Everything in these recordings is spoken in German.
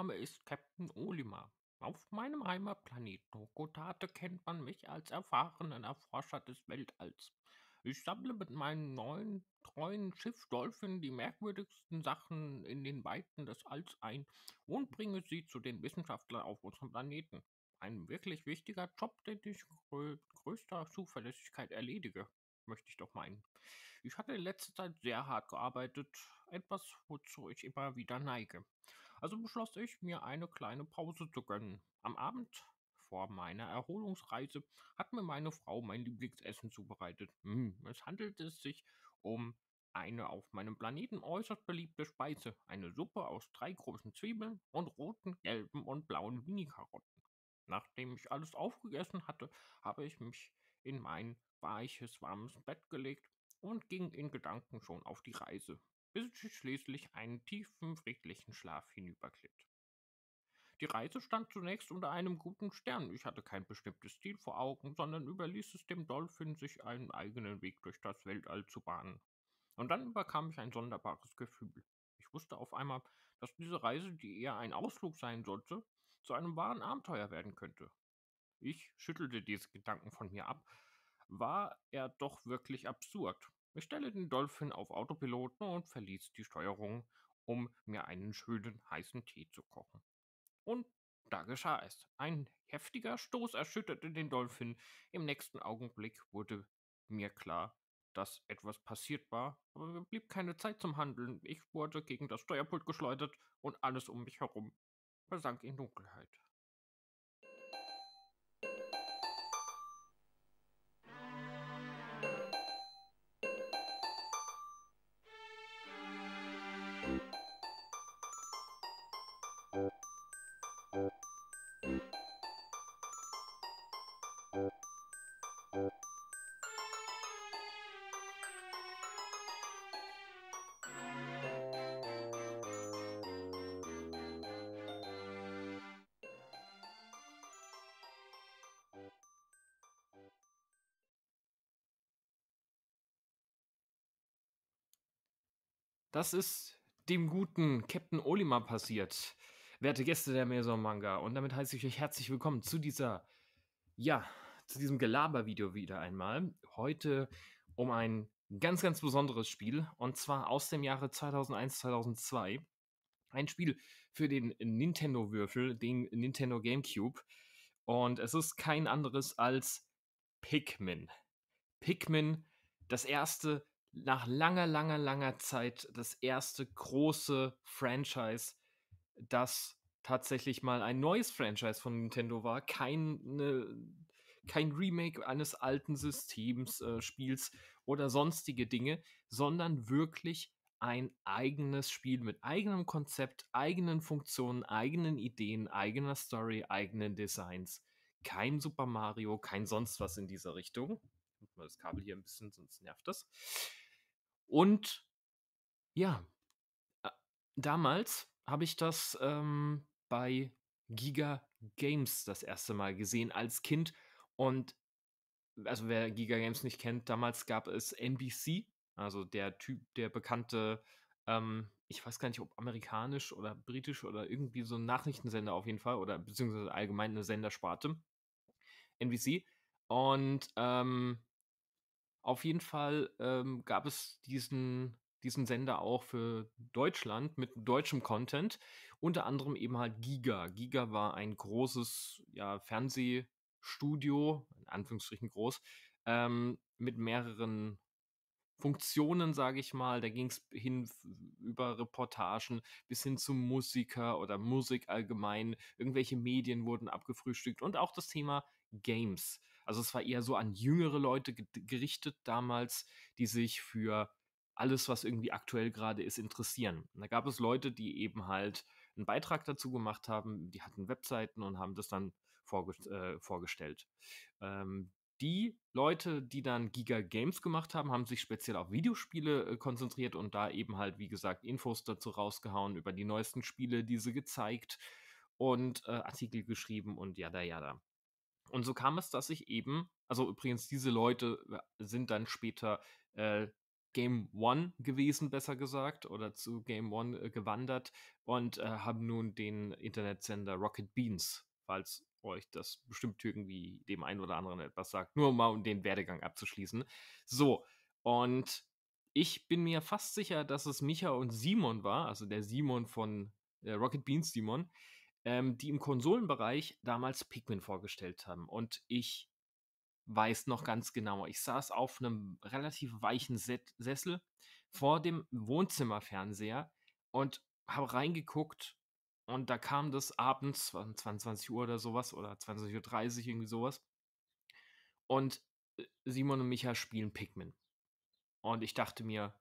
Name ist Captain Olimar. Auf meinem Heimatplaneten Okotate kennt man mich als erfahrenen Erforscher des Weltalls. Ich sammle mit meinem neuen treuen Schiff Dolphin die merkwürdigsten Sachen in den Weiten des Alls ein und bringe sie zu den Wissenschaftlern auf unserem Planeten. Ein wirklich wichtiger Job, den ich größter Zuverlässigkeit erledige möchte ich doch meinen. Ich hatte in letzter Zeit sehr hart gearbeitet, etwas, wozu ich immer wieder neige. Also beschloss ich, mir eine kleine Pause zu gönnen. Am Abend vor meiner Erholungsreise hat mir meine Frau mein Lieblingsessen zubereitet. Hm, es handelte sich um eine auf meinem Planeten äußerst beliebte Speise, eine Suppe aus drei großen Zwiebeln und roten, gelben und blauen Minikarotten. Nachdem ich alles aufgegessen hatte, habe ich mich in mein weiches, warmes Bett gelegt und ging in Gedanken schon auf die Reise, bis ich schließlich einen tiefen, friedlichen Schlaf hinüberglitt. Die Reise stand zunächst unter einem guten Stern. Ich hatte kein bestimmtes Ziel vor Augen, sondern überließ es dem Dolphin, sich einen eigenen Weg durch das Weltall zu bahnen. Und dann überkam ich ein sonderbares Gefühl. Ich wusste auf einmal, dass diese Reise, die eher ein Ausflug sein sollte, zu einem wahren Abenteuer werden könnte ich schüttelte diese Gedanken von mir ab, war er doch wirklich absurd. Ich stelle den Dolphin auf Autopiloten und verließ die Steuerung, um mir einen schönen heißen Tee zu kochen. Und da geschah es. Ein heftiger Stoß erschütterte den Dolphin. Im nächsten Augenblick wurde mir klar, dass etwas passiert war, aber mir blieb keine Zeit zum Handeln. Ich wurde gegen das Steuerpult geschleudert und alles um mich herum versank in Dunkelheit. Was ist dem guten Captain Olimar passiert? Werte Gäste der Maison Manga. Und damit heiße ich euch herzlich willkommen zu dieser, ja, zu diesem Gelaber-Video wieder einmal. Heute um ein ganz, ganz besonderes Spiel. Und zwar aus dem Jahre 2001, 2002. Ein Spiel für den Nintendo-Würfel, den Nintendo GameCube. Und es ist kein anderes als Pikmin. Pikmin, das erste nach langer, langer, langer Zeit das erste große Franchise, das tatsächlich mal ein neues Franchise von Nintendo war. Keine, kein Remake eines alten Systems, äh, Spiels oder sonstige Dinge, sondern wirklich ein eigenes Spiel mit eigenem Konzept, eigenen Funktionen, eigenen Ideen, eigener Story, eigenen Designs. Kein Super Mario, kein sonst was in dieser Richtung. Ich mal das Kabel hier ein bisschen, sonst nervt das. Und ja, äh, damals habe ich das ähm, bei Giga Games das erste Mal gesehen als Kind. Und also wer Giga Games nicht kennt, damals gab es NBC, also der Typ, der bekannte, ähm, ich weiß gar nicht, ob amerikanisch oder britisch oder irgendwie so ein Nachrichtensender auf jeden Fall oder beziehungsweise allgemein eine Sendersparte. NBC. Und ähm, auf jeden Fall ähm, gab es diesen, diesen Sender auch für Deutschland mit deutschem Content, unter anderem eben halt Giga. Giga war ein großes ja, Fernsehstudio, in Anführungsstrichen groß, ähm, mit mehreren Funktionen, sage ich mal. Da ging es hin über Reportagen bis hin zum Musiker oder Musik allgemein. Irgendwelche Medien wurden abgefrühstückt und auch das Thema Games also es war eher so an jüngere Leute gerichtet damals, die sich für alles, was irgendwie aktuell gerade ist, interessieren. Und da gab es Leute, die eben halt einen Beitrag dazu gemacht haben, die hatten Webseiten und haben das dann vorges äh, vorgestellt. Ähm, die Leute, die dann Giga Games gemacht haben, haben sich speziell auf Videospiele äh, konzentriert und da eben halt, wie gesagt, Infos dazu rausgehauen, über die neuesten Spiele, diese gezeigt und äh, Artikel geschrieben und jada jada. Und so kam es, dass ich eben, also übrigens, diese Leute äh, sind dann später äh, Game One gewesen, besser gesagt, oder zu Game One äh, gewandert und äh, haben nun den Internetsender Rocket Beans, falls euch das bestimmt irgendwie dem einen oder anderen etwas sagt, nur mal um den Werdegang abzuschließen. So, und ich bin mir fast sicher, dass es Micha und Simon war, also der Simon von äh, Rocket Beans Simon, ähm, die im Konsolenbereich damals Pikmin vorgestellt haben. Und ich weiß noch ganz genau, ich saß auf einem relativ weichen Set Sessel vor dem Wohnzimmerfernseher und habe reingeguckt und da kam das abends, 22 Uhr oder sowas oder 20.30 Uhr, irgendwie sowas. Und äh, Simon und Micha spielen Pikmin. Und ich dachte mir,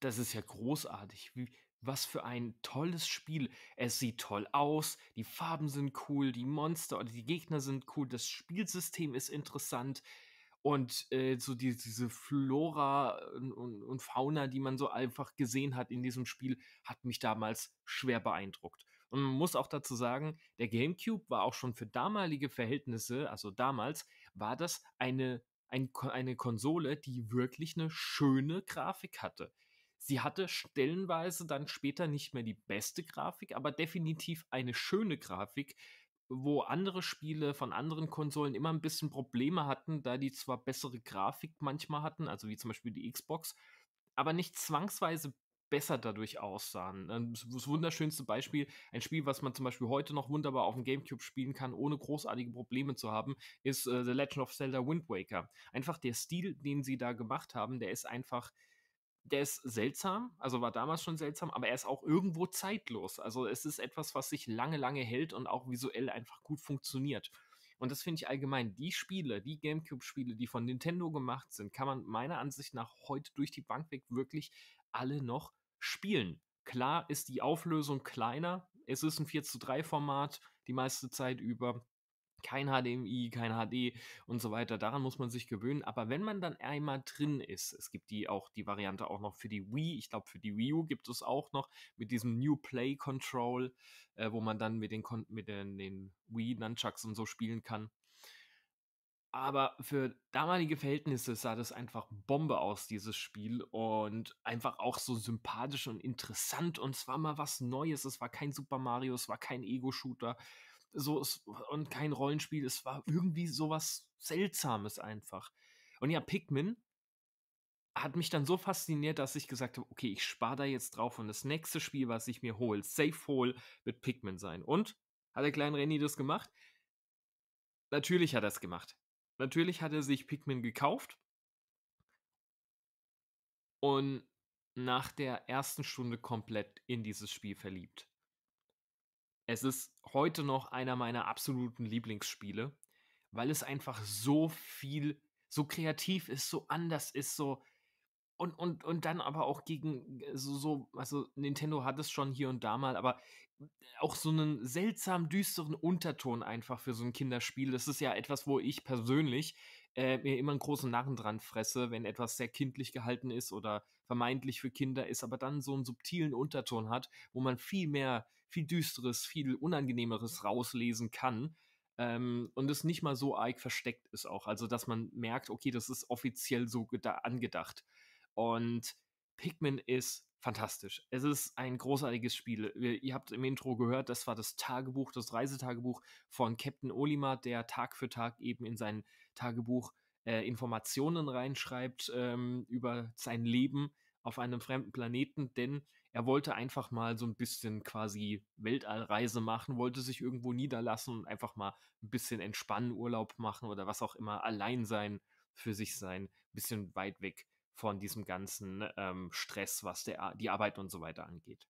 das ist ja großartig. Wie, was für ein tolles Spiel. Es sieht toll aus, die Farben sind cool, die Monster oder die Gegner sind cool, das Spielsystem ist interessant und äh, so die, diese Flora und, und, und, Fauna, die man so einfach gesehen hat in diesem Spiel, hat mich damals schwer beeindruckt. Und man muss auch dazu sagen, der GameCube war auch schon für damalige Verhältnisse, also damals, war das eine, ein, eine Konsole, die wirklich eine schöne Grafik hatte. Sie hatte stellenweise dann später nicht mehr die beste Grafik, aber definitiv eine schöne Grafik, wo andere Spiele von anderen Konsolen immer ein bisschen Probleme hatten, da die zwar bessere Grafik manchmal hatten, also wie zum Beispiel die Xbox, aber nicht zwangsweise besser dadurch aussahen. Ähm, das wunderschönste Beispiel, ein Spiel, was man zum Beispiel heute noch wunderbar auf dem GameCube spielen kann, ohne großartige Probleme zu haben, ist äh, The Legend of Zelda Wind Waker. Einfach der Stil, den sie da gemacht haben, der ist einfach der ist seltsam, also war damals schon seltsam, aber er ist auch irgendwo zeitlos. Also es ist etwas, was sich lange, lange hält und auch visuell einfach gut funktioniert. Und das finde ich allgemein, die Spiele, die GameCube-Spiele, die von Nintendo gemacht sind, kann man meiner Ansicht nach heute durch die Bank weg wirklich alle noch spielen. Klar ist die Auflösung kleiner, es ist ein 4 zu 3 Format die meiste Zeit über kein HDMI, kein HD und so weiter. Daran muss man sich gewöhnen. Aber wenn man dann einmal drin ist, es gibt die auch die Variante auch noch für die Wii. Ich glaube, für die Wii U gibt es auch noch mit diesem New Play Control, äh, wo man dann mit den mit den, den Wii Nunchucks und so spielen kann. Aber für damalige Verhältnisse sah das einfach Bombe aus, dieses Spiel. Und einfach auch so sympathisch und interessant. Und es war mal was Neues. Es war kein Super Mario, es war kein Ego-Shooter so es, und kein Rollenspiel. Es war irgendwie sowas Seltsames einfach. Und ja, Pikmin hat mich dann so fasziniert, dass ich gesagt habe, okay, ich spare da jetzt drauf und das nächste Spiel, was ich mir hole, Safe Hole, wird Pikmin sein. Und hat der kleine Renny das gemacht? Natürlich hat er es gemacht. Natürlich hat er sich Pikmin gekauft. Und nach der ersten Stunde komplett in dieses Spiel verliebt. Es ist heute noch einer meiner absoluten Lieblingsspiele, weil es einfach so viel, so kreativ ist, so anders ist, so und, und, und dann aber auch gegen äh, so, so, also Nintendo hat es schon hier und da mal, aber auch so einen seltsam düsteren Unterton einfach für so ein Kinderspiel. Das ist ja etwas, wo ich persönlich äh, mir immer einen großen Narren dran fresse, wenn etwas sehr kindlich gehalten ist oder vermeintlich für Kinder ist, aber dann so einen subtilen Unterton hat, wo man viel mehr viel Düsteres, viel Unangenehmeres rauslesen kann. Ähm, und es nicht mal so arg versteckt ist auch. Also, dass man merkt, okay, das ist offiziell so angedacht. Und Pikmin ist fantastisch. Es ist ein großartiges Spiel. Ihr habt im Intro gehört, das war das Tagebuch, das Reisetagebuch von Captain Olimar, der Tag für Tag eben in sein Tagebuch äh, Informationen reinschreibt ähm, über sein Leben auf einem fremden Planeten, denn er wollte einfach mal so ein bisschen quasi Weltallreise machen, wollte sich irgendwo niederlassen und einfach mal ein bisschen entspannen, Urlaub machen oder was auch immer, allein sein, für sich sein, ein bisschen weit weg von diesem ganzen ähm, Stress, was der, die Arbeit und so weiter angeht.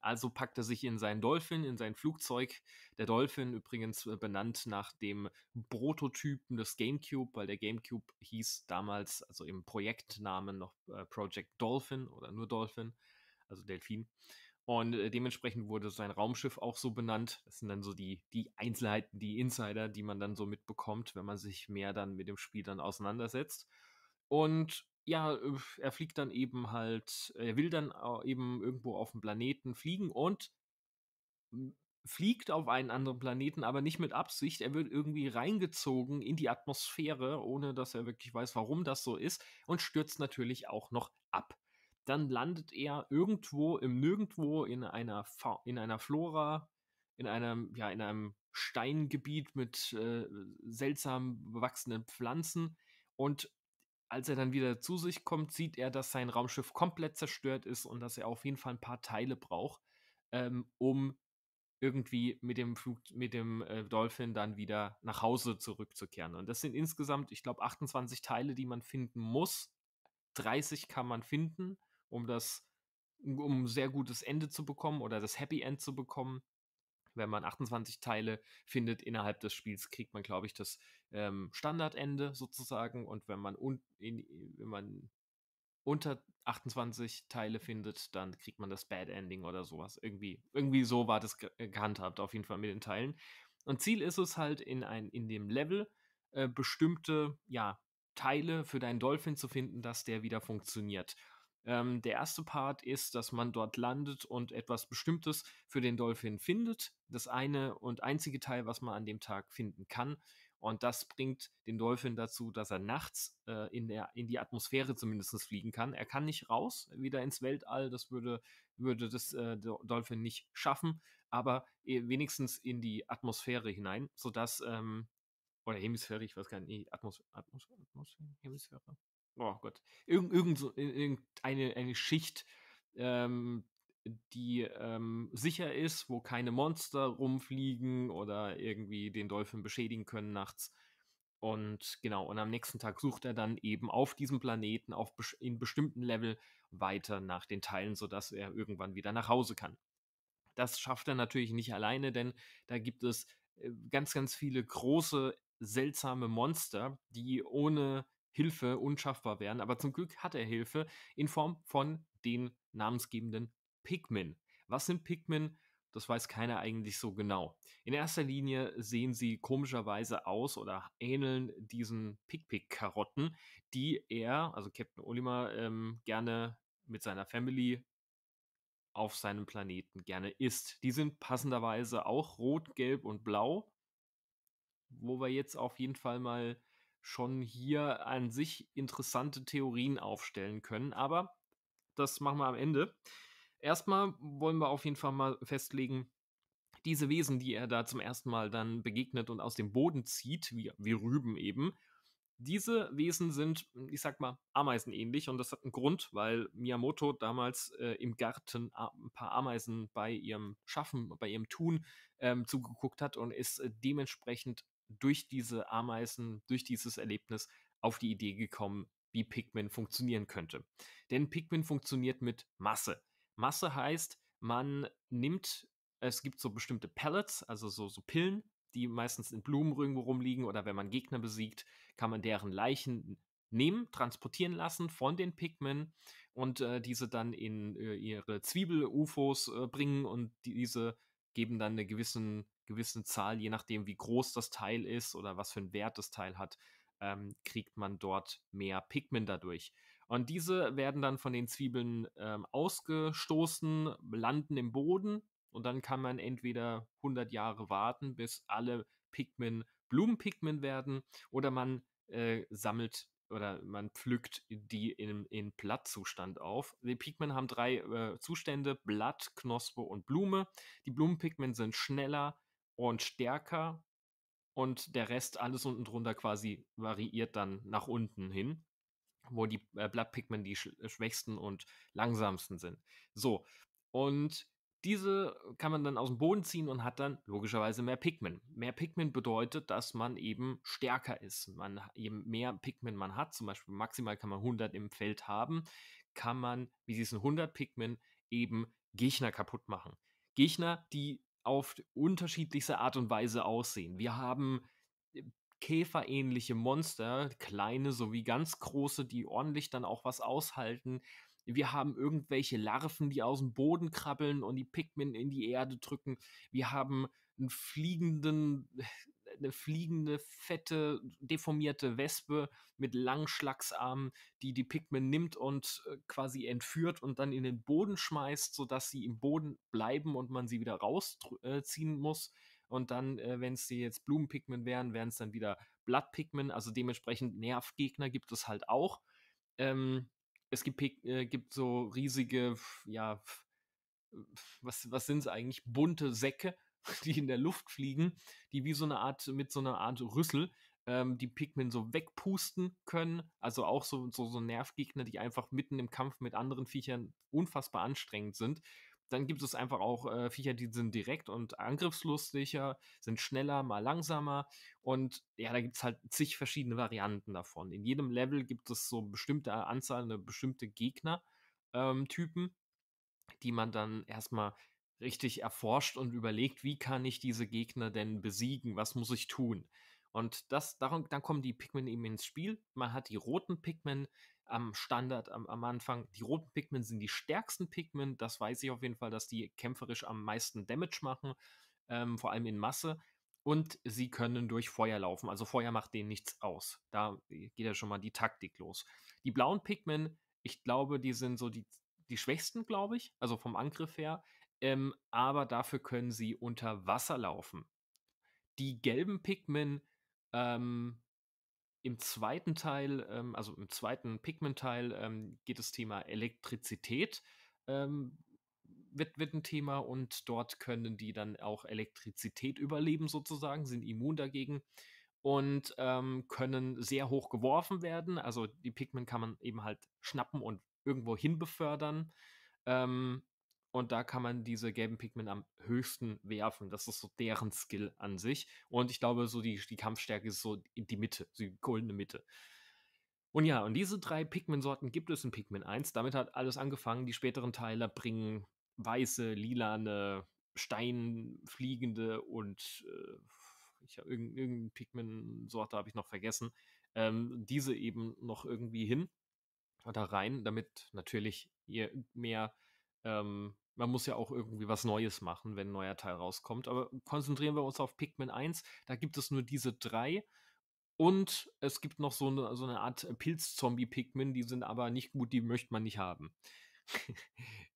Also packt er sich in seinen Dolphin, in sein Flugzeug. Der Dolphin übrigens äh, benannt nach dem Prototypen des GameCube, weil der GameCube hieß damals, also im Projektnamen noch äh, Project Dolphin oder nur Dolphin also Delfin. Und äh, dementsprechend wurde sein Raumschiff auch so benannt. Das sind dann so die, die Einzelheiten, die Insider, die man dann so mitbekommt, wenn man sich mehr dann mit dem Spiel dann auseinandersetzt. Und ja, äh, er fliegt dann eben halt, er will dann äh, eben irgendwo auf dem Planeten fliegen und fliegt auf einen anderen Planeten, aber nicht mit Absicht. Er wird irgendwie reingezogen in die Atmosphäre, ohne dass er wirklich weiß, warum das so ist und stürzt natürlich auch noch ab dann landet er irgendwo im Nirgendwo in einer, Fa in einer Flora, in einem, ja, in einem Steingebiet mit äh, seltsam bewachsenen Pflanzen. Und als er dann wieder zu sich kommt, sieht er, dass sein Raumschiff komplett zerstört ist und dass er auf jeden Fall ein paar Teile braucht, ähm, um irgendwie mit dem Flug, mit dem äh, Dolphin dann wieder nach Hause zurückzukehren. Und das sind insgesamt, ich glaube, 28 Teile, die man finden muss. 30 kann man finden um das, um ein sehr gutes Ende zu bekommen oder das Happy End zu bekommen. Wenn man 28 Teile findet innerhalb des Spiels, kriegt man, glaube ich, das ähm, Standardende sozusagen. Und wenn man, un in, wenn man unter 28 Teile findet, dann kriegt man das Bad Ending oder sowas. Irgendwie, irgendwie so war das ge gehandhabt, auf jeden Fall mit den Teilen. Und Ziel ist es halt, in, ein, in dem Level äh, bestimmte ja, Teile für deinen Dolphin zu finden, dass der wieder funktioniert. Ähm, der erste Part ist, dass man dort landet und etwas Bestimmtes für den Dolphin findet. Das eine und einzige Teil, was man an dem Tag finden kann. Und das bringt den Dolphin dazu, dass er nachts äh, in, der, in die Atmosphäre zumindest fliegen kann. Er kann nicht raus, wieder ins Weltall. Das würde, würde das äh, Dolphin nicht schaffen. Aber e, wenigstens in die Atmosphäre hinein, sodass ähm, oder Hemisphäre, ich weiß gar nicht, Atmos Atmos Atmos Hemisphäre, oh Gott, irgend, irgend so, irgendeine eine Schicht, ähm, die ähm, sicher ist, wo keine Monster rumfliegen oder irgendwie den Dolphin beschädigen können nachts. Und genau, und am nächsten Tag sucht er dann eben auf diesem Planeten auf in bestimmten Level weiter nach den Teilen, sodass er irgendwann wieder nach Hause kann. Das schafft er natürlich nicht alleine, denn da gibt es äh, ganz, ganz viele große, seltsame Monster, die ohne Hilfe unschaffbar wären. Aber zum Glück hat er Hilfe in Form von den namensgebenden Pikmin. Was sind Pikmin? Das weiß keiner eigentlich so genau. In erster Linie sehen sie komischerweise aus oder ähneln diesen pickpick karotten die er, also Captain Olimar, ähm, gerne mit seiner Family auf seinem Planeten gerne isst. Die sind passenderweise auch rot, gelb und blau, wo wir jetzt auf jeden Fall mal schon hier an sich interessante Theorien aufstellen können. Aber das machen wir am Ende. Erstmal wollen wir auf jeden Fall mal festlegen, diese Wesen, die er da zum ersten Mal dann begegnet und aus dem Boden zieht, wie, wie Rüben eben, diese Wesen sind, ich sag mal, ameisenähnlich und das hat einen Grund, weil Miyamoto damals äh, im Garten ein paar Ameisen bei ihrem Schaffen, bei ihrem Tun ähm, zugeguckt hat und ist äh, dementsprechend durch diese Ameisen, durch dieses Erlebnis auf die Idee gekommen, wie Pikmin funktionieren könnte. Denn Pikmin funktioniert mit Masse. Masse heißt, man nimmt, es gibt so bestimmte Pellets, also so, so Pillen, die meistens in Blumen rumliegen oder wenn man Gegner besiegt, kann man deren Leichen nehmen, transportieren lassen von den Pikmin und äh, diese dann in äh, ihre Zwiebel-UFOs äh, bringen und diese geben dann einen gewissen gewissen Zahl, je nachdem, wie groß das Teil ist oder was für einen Wert das Teil hat, ähm, kriegt man dort mehr Pigment dadurch. Und diese werden dann von den Zwiebeln ähm, ausgestoßen, landen im Boden und dann kann man entweder 100 Jahre warten, bis alle Pigmen Blumenpigmen werden oder man äh, sammelt oder man pflückt die in, in Blattzustand auf. Die Pigmen haben drei äh, Zustände, Blatt, Knospe und Blume. Die Blumenpigmen sind schneller, und stärker und der Rest alles unten drunter quasi variiert dann nach unten hin, wo die äh, Blattpigment die sch äh, schwächsten und langsamsten sind. So, und diese kann man dann aus dem Boden ziehen und hat dann logischerweise mehr Pigment. Mehr Pigment bedeutet, dass man eben stärker ist. Man, je mehr Pigment man hat, zum Beispiel maximal kann man 100 im Feld haben, kann man mit diesen 100 Pigment eben Gegner kaputt machen. Gegner, die auf unterschiedlichste Art und Weise aussehen. Wir haben äh, käferähnliche Monster, kleine sowie ganz große, die ordentlich dann auch was aushalten. Wir haben irgendwelche Larven, die aus dem Boden krabbeln und die Pikmin in die Erde drücken. Wir haben einen fliegenden eine fliegende, fette, deformierte Wespe mit langen Schlagsarmen, die die Pikmin nimmt und äh, quasi entführt und dann in den Boden schmeißt, sodass sie im Boden bleiben und man sie wieder rausziehen äh, muss. Und dann, äh, wenn es die jetzt Blumenpigment wären, wären es dann wieder Blattpigment. Also dementsprechend Nervgegner gibt es halt auch. Ähm, es gibt, äh, gibt, so riesige, ja, was, was sind es eigentlich? Bunte Säcke, die in der Luft fliegen, die wie so eine Art, mit so einer Art Rüssel ähm, die Pikmin so wegpusten können. Also auch so, so, so Nervgegner, die einfach mitten im Kampf mit anderen Viechern unfassbar anstrengend sind. Dann gibt es einfach auch äh, Viecher, die sind direkt und angriffslustiger, sind schneller, mal langsamer. Und ja, da gibt es halt zig verschiedene Varianten davon. In jedem Level gibt es so bestimmte Anzahl, eine bestimmte Gegnertypen, ähm, die man dann erstmal richtig erforscht und überlegt, wie kann ich diese Gegner denn besiegen, was muss ich tun. Und das, darum, dann kommen die Pikmin eben ins Spiel. Man hat die roten Pikmin am Standard am, am Anfang. Die roten Pikmin sind die stärksten Pikmin. Das weiß ich auf jeden Fall, dass die kämpferisch am meisten Damage machen, ähm, vor allem in Masse. Und sie können durch Feuer laufen. Also Feuer macht denen nichts aus. Da geht ja schon mal die Taktik los. Die blauen Pikmin, ich glaube, die sind so die, die schwächsten, glaube ich. Also vom Angriff her ähm, aber dafür können sie unter Wasser laufen. Die gelben Pikmin ähm, im zweiten Teil, ähm, also im zweiten Pikmin-Teil, ähm, geht das Thema Elektrizität, ähm, wird, wird ein Thema und dort können die dann auch Elektrizität überleben, sozusagen, sind immun dagegen und ähm, können sehr hoch geworfen werden. Also die Pikmin kann man eben halt schnappen und irgendwo hin befördern. Ähm, und da kann man diese gelben Pikmin am höchsten werfen. Das ist so deren Skill an sich. Und ich glaube, so die, die Kampfstärke ist so die Mitte, die goldene Mitte. Und ja, und diese drei Pikmin-Sorten gibt es in Pikmin 1. Damit hat alles angefangen. Die späteren Teile bringen weiße, lilane, steinfliegende und äh, ich habe irgendeine irgendein Pikmin-Sorte habe ich noch vergessen. Ähm, diese eben noch irgendwie hin oder rein, damit natürlich je mehr ähm, man muss ja auch irgendwie was Neues machen, wenn ein neuer Teil rauskommt. Aber konzentrieren wir uns auf Pikmin 1. Da gibt es nur diese drei. Und es gibt noch so eine, so eine Art Pilz-Zombie-Pikmin, die sind aber nicht gut, die möchte man nicht haben.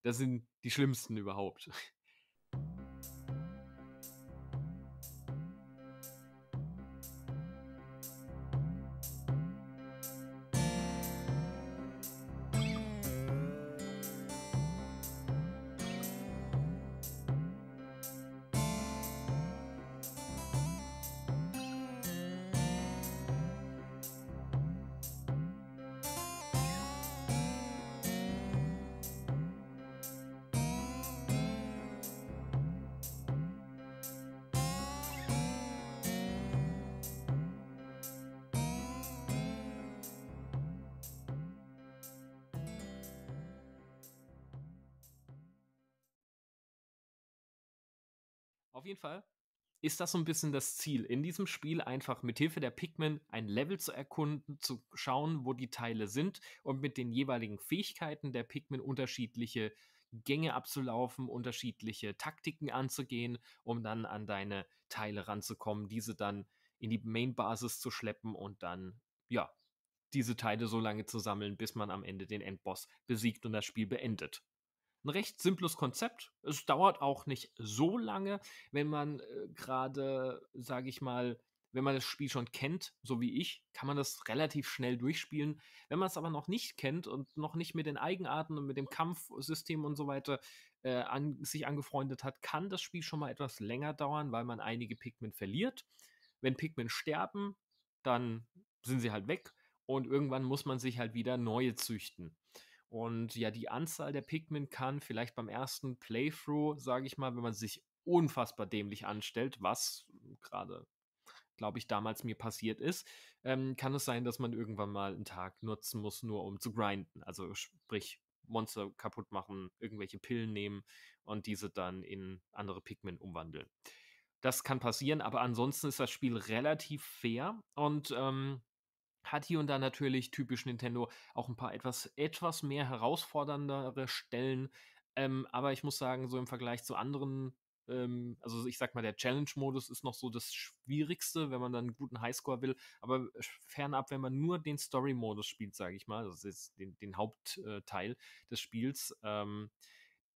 das sind die schlimmsten überhaupt. jeden Fall ist das so ein bisschen das Ziel, in diesem Spiel einfach mit Hilfe der Pikmin ein Level zu erkunden, zu schauen, wo die Teile sind und mit den jeweiligen Fähigkeiten der Pikmin unterschiedliche Gänge abzulaufen, unterschiedliche Taktiken anzugehen, um dann an deine Teile ranzukommen, diese dann in die Main-Basis zu schleppen und dann, ja, diese Teile so lange zu sammeln, bis man am Ende den Endboss besiegt und das Spiel beendet ein recht simples Konzept. Es dauert auch nicht so lange, wenn man äh, gerade, sage ich mal, wenn man das Spiel schon kennt, so wie ich, kann man das relativ schnell durchspielen. Wenn man es aber noch nicht kennt und noch nicht mit den Eigenarten und mit dem Kampfsystem und so weiter äh, an, sich angefreundet hat, kann das Spiel schon mal etwas länger dauern, weil man einige Pikmin verliert. Wenn Pikmin sterben, dann sind sie halt weg und irgendwann muss man sich halt wieder neue züchten. Und ja, die Anzahl der Pikmin kann vielleicht beim ersten Playthrough, sage ich mal, wenn man sich unfassbar dämlich anstellt, was gerade, glaube ich, damals mir passiert ist, ähm, kann es sein, dass man irgendwann mal einen Tag nutzen muss, nur um zu grinden. Also sprich, Monster kaputt machen, irgendwelche Pillen nehmen und diese dann in andere Pikmin umwandeln. Das kann passieren, aber ansonsten ist das Spiel relativ fair und ähm, hat hier und da natürlich typisch Nintendo auch ein paar etwas, etwas mehr herausforderndere Stellen. Ähm, aber ich muss sagen, so im Vergleich zu anderen, ähm, also ich sag mal, der Challenge-Modus ist noch so das Schwierigste, wenn man dann einen guten Highscore will. Aber fernab, wenn man nur den Story-Modus spielt, sage ich mal, das ist den, den Hauptteil äh, des Spiels, ähm,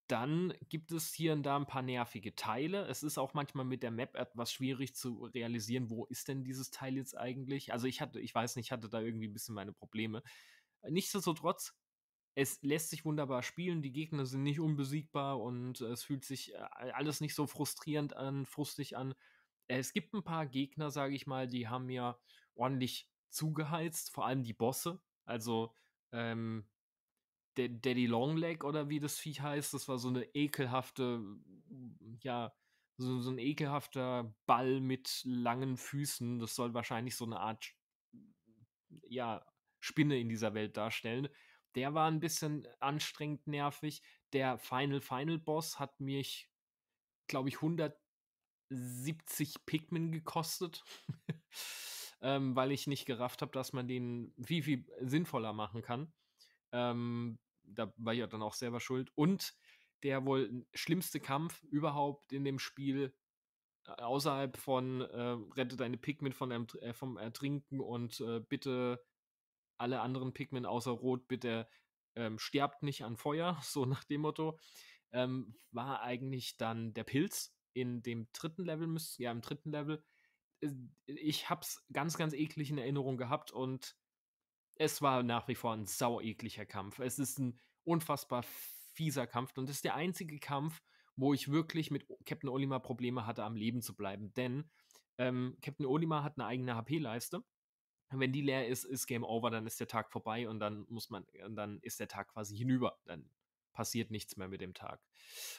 dann gibt es hier und da ein paar nervige Teile. Es ist auch manchmal mit der Map etwas schwierig zu realisieren, wo ist denn dieses Teil jetzt eigentlich? Also ich hatte, ich weiß nicht, ich hatte da irgendwie ein bisschen meine Probleme. Nichtsdestotrotz, es lässt sich wunderbar spielen, die Gegner sind nicht unbesiegbar und es fühlt sich äh, alles nicht so frustrierend an, frustig an. Es gibt ein paar Gegner, sage ich mal, die haben mir ordentlich zugeheizt, vor allem die Bosse. Also ähm, der Daddy Longleg oder wie das Vieh heißt, das war so eine ekelhafte, ja, so, so ein ekelhafter Ball mit langen Füßen. Das soll wahrscheinlich so eine Art, ja, Spinne in dieser Welt darstellen. Der war ein bisschen anstrengend nervig. Der Final Final Boss hat mich, glaube ich, 170 Pikmin gekostet. ähm, weil ich nicht gerafft habe, dass man den viel, viel sinnvoller machen kann. Ähm, da war ich dann auch selber schuld. Und der wohl hm, schlimmste Kampf überhaupt in dem Spiel, äh, außerhalb von äh, rette deine Pikmin von einem, äh, vom Ertrinken und äh, bitte alle anderen Pikmin außer Rot, bitte ähm, sterbt nicht an Feuer, so nach dem Motto, ähm, war eigentlich dann der Pilz in dem dritten Level, müsste, ja, im dritten Level. Äh, ich hab's ganz, ganz eklig in Erinnerung gehabt und es war nach wie vor ein sauekliger Kampf. Es ist ein unfassbar fieser Kampf und es ist der einzige Kampf, wo ich wirklich mit Captain Olimar Probleme hatte, am Leben zu bleiben. Denn ähm, Captain Olimar hat eine eigene HP-Leiste. Wenn die leer ist, ist Game Over, dann ist der Tag vorbei und dann muss man, äh, dann ist der Tag quasi hinüber. Dann passiert nichts mehr mit dem Tag.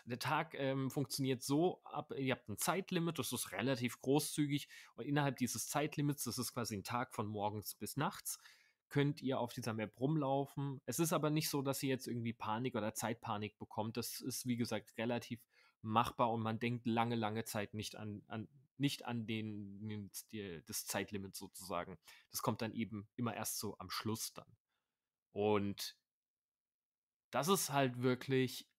Der Tag ähm, funktioniert so ab, ihr habt ein Zeitlimit, das ist relativ großzügig und innerhalb dieses Zeitlimits, das ist quasi ein Tag von morgens bis nachts, könnt ihr auf dieser Map rumlaufen. Es ist aber nicht so, dass ihr jetzt irgendwie Panik oder Zeitpanik bekommt. Das ist, wie gesagt, relativ machbar und man denkt lange, lange Zeit nicht an, an nicht an den, die, das Zeitlimit sozusagen. Das kommt dann eben immer erst so am Schluss dann. Und das ist halt wirklich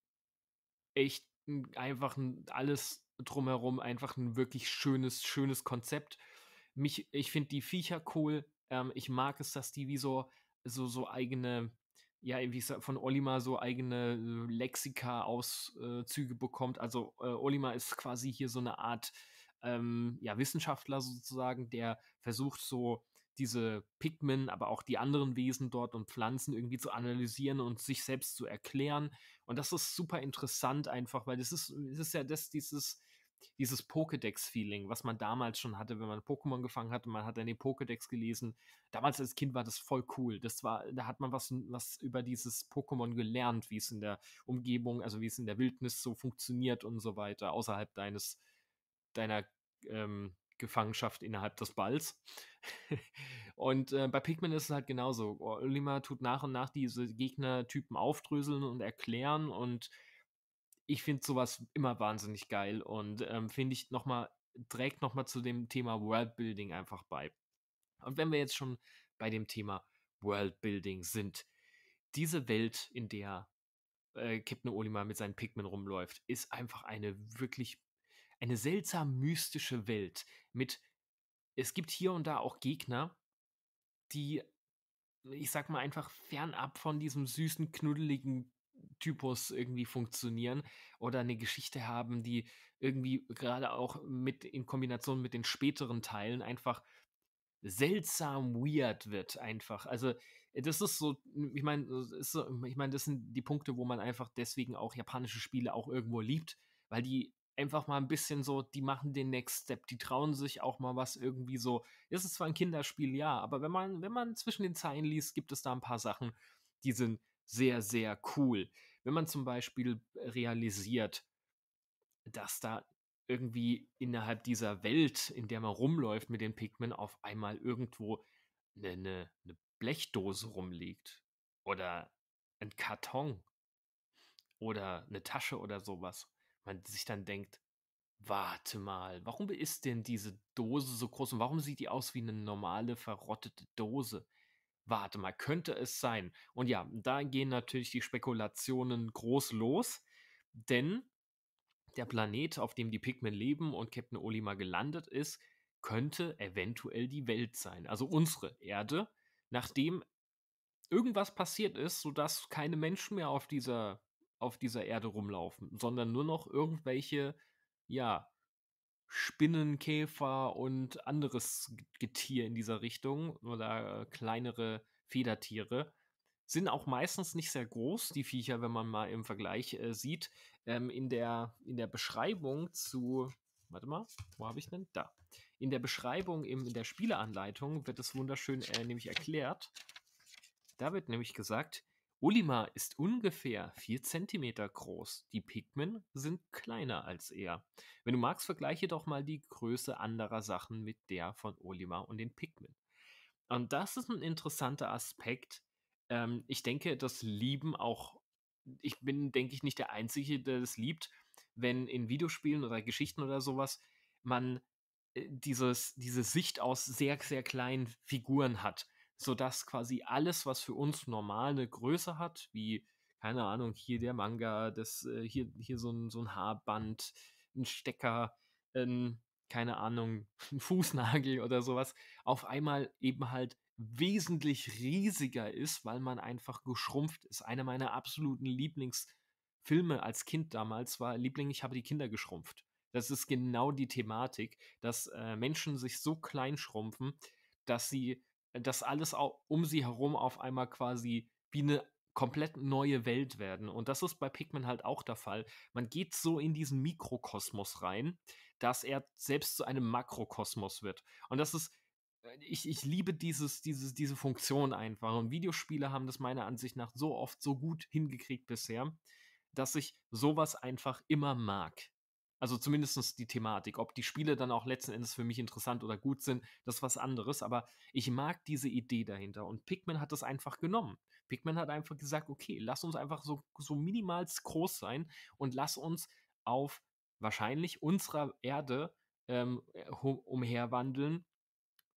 echt einfach ein, alles drumherum, einfach ein wirklich schönes, schönes Konzept. Mich, ich finde die Viecher cool, ähm, ich mag es, dass die wie so, so, so eigene, ja, wie gesagt, von Olimar so eigene äh, Lexika-Auszüge äh, bekommt. Also äh, Olimar ist quasi hier so eine Art ähm, ja, Wissenschaftler sozusagen, der versucht so diese Pikmin, aber auch die anderen Wesen dort und Pflanzen irgendwie zu analysieren und sich selbst zu erklären. Und das ist super interessant einfach, weil das ist, das ist ja das, dieses dieses Pokédex-Feeling, was man damals schon hatte, wenn man Pokémon gefangen hat und man hat dann den Pokédex gelesen. Damals als Kind war das voll cool. Das war, da hat man was, was über dieses Pokémon gelernt, wie es in der Umgebung, also wie es in der Wildnis so funktioniert und so weiter, außerhalb deines, deiner ähm, Gefangenschaft innerhalb des Balls. und äh, bei Pikmin ist es halt genauso. Olimar tut nach und nach diese Gegnertypen aufdröseln und erklären und ich finde sowas immer wahnsinnig geil und ähm, finde ich nochmal, trägt nochmal zu dem Thema Worldbuilding einfach bei. Und wenn wir jetzt schon bei dem Thema Worldbuilding sind, diese Welt, in der äh, Captain Olimar mit seinen Pikmin rumläuft, ist einfach eine wirklich, eine seltsam mystische Welt mit, es gibt hier und da auch Gegner, die ich sag mal einfach fernab von diesem süßen, knuddeligen Typus irgendwie funktionieren oder eine Geschichte haben, die irgendwie gerade auch mit in Kombination mit den späteren Teilen einfach seltsam weird wird einfach. Also äh, das ist so, ich meine, so, ich meine, das sind die Punkte, wo man einfach deswegen auch japanische Spiele auch irgendwo liebt, weil die einfach mal ein bisschen so, die machen den Next Step, die trauen sich auch mal was irgendwie so. Es ist zwar ein Kinderspiel, ja, aber wenn man wenn man zwischen den Zeilen liest, gibt es da ein paar Sachen, die sind sehr sehr cool. Wenn man zum Beispiel äh, realisiert, dass da irgendwie innerhalb dieser Welt, in der man rumläuft mit den Pikmin, auf einmal irgendwo eine, eine, eine Blechdose rumliegt oder ein Karton oder eine Tasche oder sowas. Man sich dann denkt, warte mal, warum ist denn diese Dose so groß und warum sieht die aus wie eine normale verrottete Dose? warte mal, könnte es sein? Und ja, da gehen natürlich die Spekulationen groß los, denn der Planet, auf dem die Pikmin leben und Captain Olimar gelandet ist, könnte eventuell die Welt sein, also unsere Erde, nachdem irgendwas passiert ist, sodass keine Menschen mehr auf dieser, auf dieser Erde rumlaufen, sondern nur noch irgendwelche, ja, Spinnen, Käfer und anderes Getier in dieser Richtung oder äh, kleinere Federtiere. Sind auch meistens nicht sehr groß, die Viecher, wenn man mal im Vergleich äh, sieht. Ähm, in, der, in der Beschreibung zu. Warte mal, wo habe ich denn? Da. In der Beschreibung im, in der Spieleanleitung wird es wunderschön äh, nämlich erklärt. Da wird nämlich gesagt, Ulima ist ungefähr 4 cm groß. Die Pikmin sind kleiner als er. Wenn du magst, vergleiche doch mal die Größe anderer Sachen mit der von Ulima und den Pikmin. Und das ist ein interessanter Aspekt. Ähm, ich denke, das lieben auch. Ich bin, denke ich, nicht der Einzige, der das liebt, wenn in Videospielen oder Geschichten oder sowas man äh, dieses, diese Sicht aus sehr, sehr kleinen Figuren hat sodass quasi alles, was für uns normal eine Größe hat, wie, keine Ahnung, hier der Manga, das, äh, hier, hier so ein, so ein Haarband, ein Stecker, ein, keine Ahnung, ein Fußnagel oder sowas, auf einmal eben halt wesentlich riesiger ist, weil man einfach geschrumpft ist. Einer meiner absoluten Lieblingsfilme als Kind damals war Liebling, ich habe die Kinder geschrumpft. Das ist genau die Thematik, dass äh, Menschen sich so klein schrumpfen, dass sie dass alles auch um sie herum auf einmal quasi wie eine komplett neue Welt werden. Und das ist bei Pikmin halt auch der Fall. Man geht so in diesen Mikrokosmos rein, dass er selbst zu einem Makrokosmos wird. Und das ist, äh, ich, ich liebe dieses, dieses, diese Funktion einfach. Und Videospiele haben das meiner Ansicht nach so oft so gut hingekriegt bisher, dass ich sowas einfach immer mag. Also zumindest die Thematik. Ob die Spiele dann auch letzten Endes für mich interessant oder gut sind, das ist was anderes. Aber ich mag diese Idee dahinter. Und Pikmin hat das einfach genommen. Pikmin hat einfach gesagt, okay, lass uns einfach so, so minimal groß sein und lass uns auf wahrscheinlich unserer Erde ähm, äh, umherwandeln,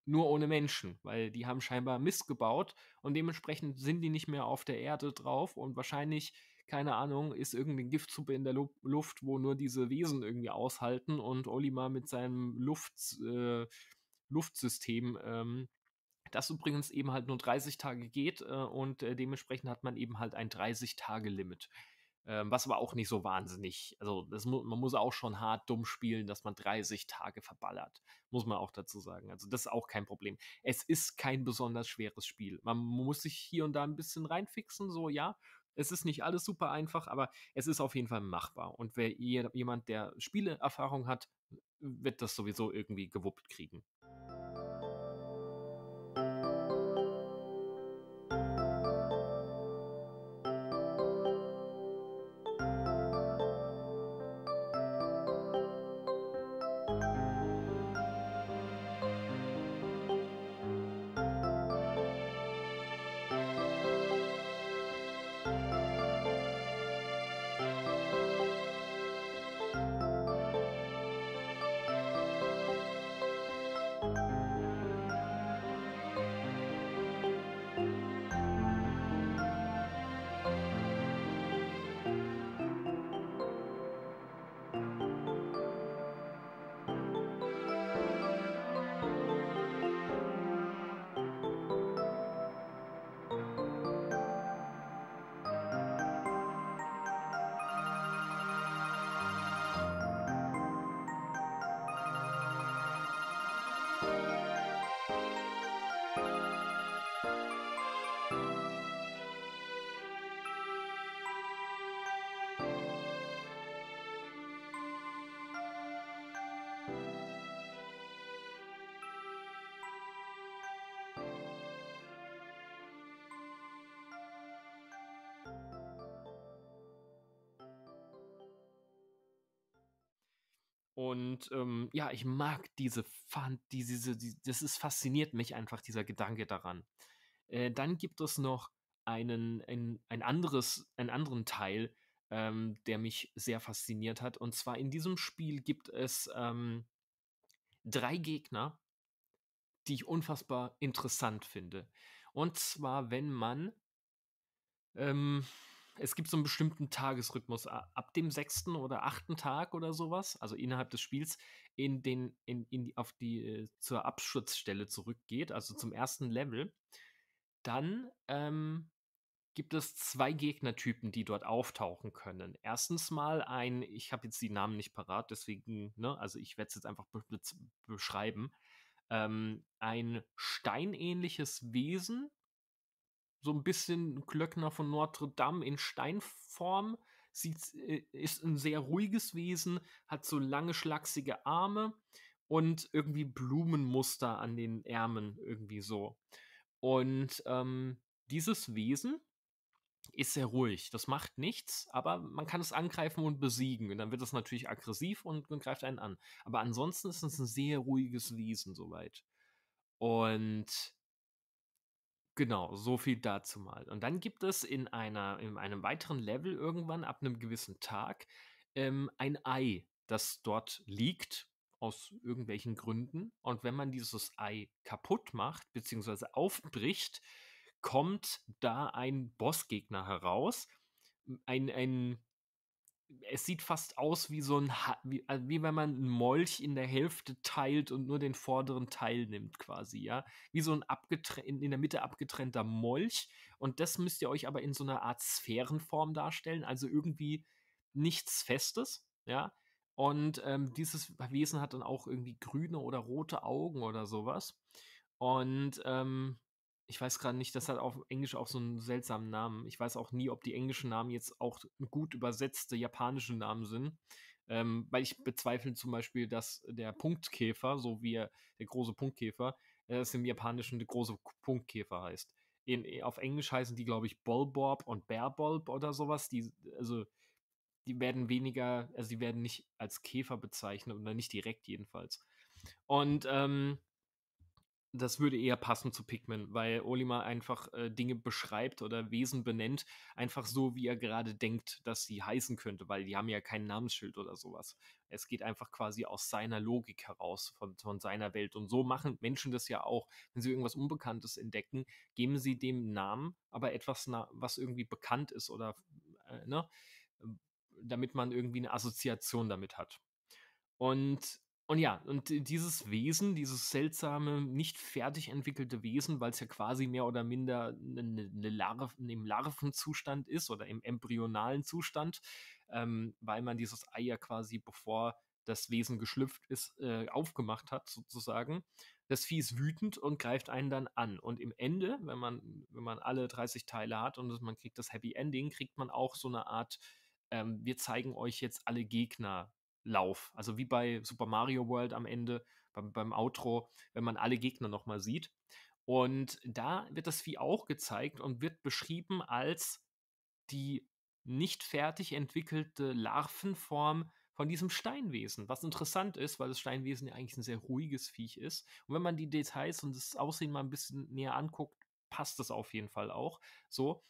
nur ohne Menschen, weil die haben scheinbar Mist gebaut und dementsprechend sind die nicht mehr auf der Erde drauf und wahrscheinlich keine Ahnung, ist irgendeine Giftsuppe in der Lu Luft, wo nur diese Wesen irgendwie aushalten und Olimar mit seinem Luft, äh, Luftsystem, ähm, das übrigens eben halt nur 30 Tage geht äh, und äh, dementsprechend hat man eben halt ein 30-Tage-Limit. Ähm, was aber auch nicht so wahnsinnig, also mu man muss auch schon hart dumm spielen, dass man 30 Tage verballert, muss man auch dazu sagen. Also das ist auch kein Problem. Es ist kein besonders schweres Spiel. Man muss sich hier und da ein bisschen reinfixen, so ja, es ist nicht alles super einfach, aber es ist auf jeden Fall machbar. Und wer jemand, der Spieleerfahrung hat, wird das sowieso irgendwie gewuppt kriegen. Und ähm, ja, ich mag diese Fand, diese, diese, das ist fasziniert mich einfach, dieser Gedanke daran. Äh, dann gibt es noch einen, ein, ein anderes, einen anderen Teil, ähm, der mich sehr fasziniert hat. Und zwar in diesem Spiel gibt es ähm, drei Gegner, die ich unfassbar interessant finde. Und zwar, wenn man ähm, es gibt so einen bestimmten Tagesrhythmus ab dem sechsten oder achten Tag oder sowas, also innerhalb des Spiels, in den in, in die, auf die äh, zur Abschutzstelle zurückgeht, also zum ersten Level. Dann ähm, gibt es zwei Gegnertypen, die dort auftauchen können. Erstens mal ein, ich habe jetzt die Namen nicht parat, deswegen, ne, also ich werde es jetzt einfach be beschreiben. Ähm, ein steinähnliches Wesen, so ein bisschen Glöckner von Notre Dame in Steinform. Sieht, äh, ist ein sehr ruhiges Wesen, hat so lange, schlachsige Arme und irgendwie Blumenmuster an den Ärmeln, irgendwie so. Und ähm, dieses Wesen ist sehr ruhig. Das macht nichts, aber man kann es angreifen und besiegen. Und dann wird es natürlich aggressiv und, und greift einen an. Aber ansonsten ist es ein sehr ruhiges Wesen soweit. Und Genau, so viel dazu mal. Und dann gibt es in, einer, in einem weiteren Level irgendwann ab einem gewissen Tag ähm, ein Ei, das dort liegt, aus irgendwelchen Gründen. Und wenn man dieses Ei kaputt macht, beziehungsweise aufbricht, kommt da ein Bossgegner heraus. Ein, ein es sieht fast aus wie so ein, wie, äh, wie wenn man einen Molch in der Hälfte teilt und nur den vorderen Teil nimmt quasi, ja. Wie so ein in der Mitte abgetrennter Molch. Und das müsst ihr euch aber in so einer Art Sphärenform darstellen, also irgendwie nichts Festes, ja. Und ähm, dieses Wesen hat dann auch irgendwie grüne oder rote Augen oder sowas. Und ähm, ich weiß gerade nicht, das hat auf Englisch auch so einen seltsamen Namen. Ich weiß auch nie, ob die englischen Namen jetzt auch gut übersetzte japanische Namen sind. Ähm, weil ich bezweifle zum Beispiel, dass der Punktkäfer, so wie er, der große Punktkäfer, das äh, im Japanischen der große Punktkäfer heißt. In, auf Englisch heißen die, glaube ich, Bolbob und Bearbolb oder sowas. Die, also, die werden weniger, also die werden nicht als Käfer bezeichnet oder nicht direkt jedenfalls. Und ähm, das würde eher passen zu Pikmin, weil Olimar einfach äh, Dinge beschreibt oder Wesen benennt, einfach so, wie er gerade denkt, dass sie heißen könnte, weil die haben ja kein Namensschild oder sowas. Es geht einfach quasi aus seiner Logik heraus, von, von seiner Welt. Und so machen Menschen das ja auch. Wenn sie irgendwas Unbekanntes entdecken, geben sie dem Namen, aber etwas, was irgendwie bekannt ist oder, äh, ne, ähm, damit man irgendwie eine Assoziation damit hat. Und und ja, und dieses Wesen, dieses seltsame, nicht fertig entwickelte Wesen, weil es ja quasi mehr oder minder eine, eine ne Larve, im Larvenzustand ist oder im embryonalen Zustand, ähm, weil man dieses Ei ja quasi bevor das Wesen geschlüpft ist, äh, aufgemacht hat, sozusagen. Das Vieh ist wütend und greift einen dann an. Und im Ende, wenn man, wenn man alle 30 Teile hat und man kriegt das Happy Ending, kriegt man auch so eine Art, ähm, wir zeigen euch jetzt alle Gegner Lauf. Also wie bei Super Mario World am Ende, beim, beim Outro, wenn man alle Gegner nochmal sieht. Und da wird das Vieh auch gezeigt und wird beschrieben als die nicht fertig entwickelte Larvenform von diesem Steinwesen, was interessant ist, weil das Steinwesen ja eigentlich ein sehr ruhiges Viech ist. Und wenn man die Details und das Aussehen mal ein bisschen näher anguckt, passt das auf jeden Fall auch so.